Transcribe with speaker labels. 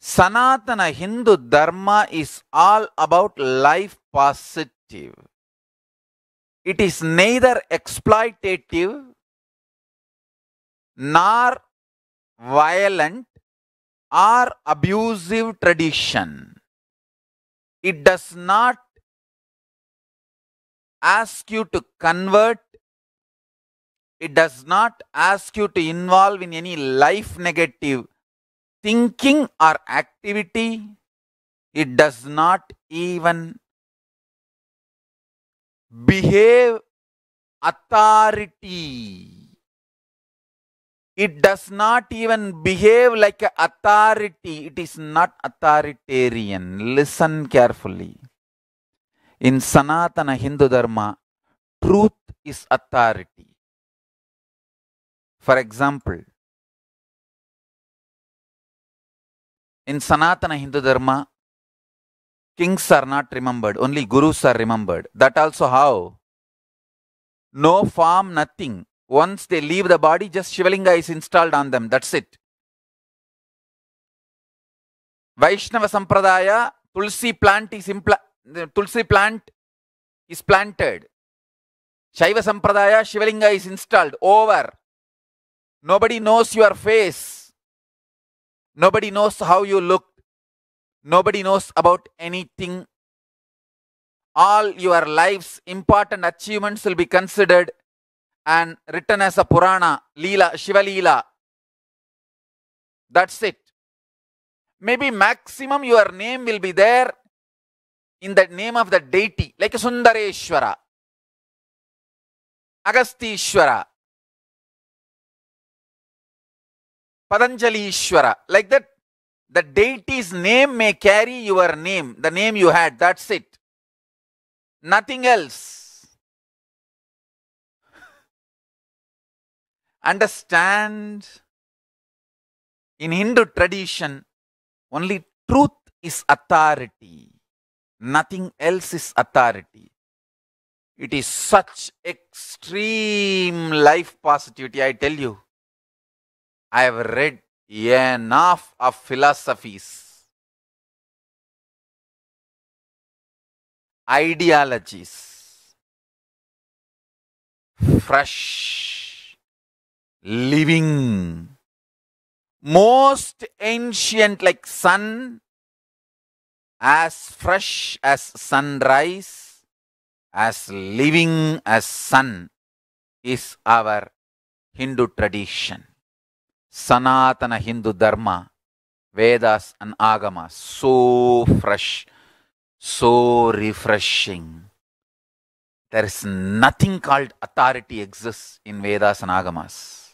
Speaker 1: Sanatana Hindu Dharma is all about life positive. It is neither exploitative nor
Speaker 2: violent or abusive tradition. It does not ask you to convert, it does not ask you to involve
Speaker 1: in any life negative thinking or activity,
Speaker 2: it does not even behave authority. It
Speaker 1: does not even behave like an authority. It is not authoritarian. Listen carefully. In Sanatana Hindu Dharma,
Speaker 2: truth is authority. For example, In Sanatana Hindu Dharma,
Speaker 1: kings are not remembered, only gurus are remembered. That also how? No form, nothing. Once they leave the body, just Shivalinga is installed
Speaker 2: on them. That's it. Vaishnava Sampradaya, Tulsi plant is Tulsi plant is planted.
Speaker 1: Shaiva Sampradaya, Shivalinga is installed. Over. Nobody knows your face. Nobody knows how you looked. Nobody knows about anything. All your life's important achievements will be considered and written as a Purana, Leela, Shiva Leela.
Speaker 2: That's it. Maybe maximum your name will be there in the name of the deity, like Sundareshwara, Agastishwara, Patanjali Ishwara. Like that, the deity's name may carry your name, the name you had, that's it. Nothing else. Understand, in Hindu tradition, only truth is
Speaker 1: authority. Nothing else is authority. It is such extreme life positivity, I tell you.
Speaker 2: I have read enough of philosophies, ideologies, fresh living, most ancient like sun,
Speaker 1: as fresh as sunrise, as living as sun is our Hindu tradition. Sanatana Hindu Dharma, Vedas and Agamas, so fresh, so refreshing. There is
Speaker 2: nothing called authority exists in Vedas and Agamas.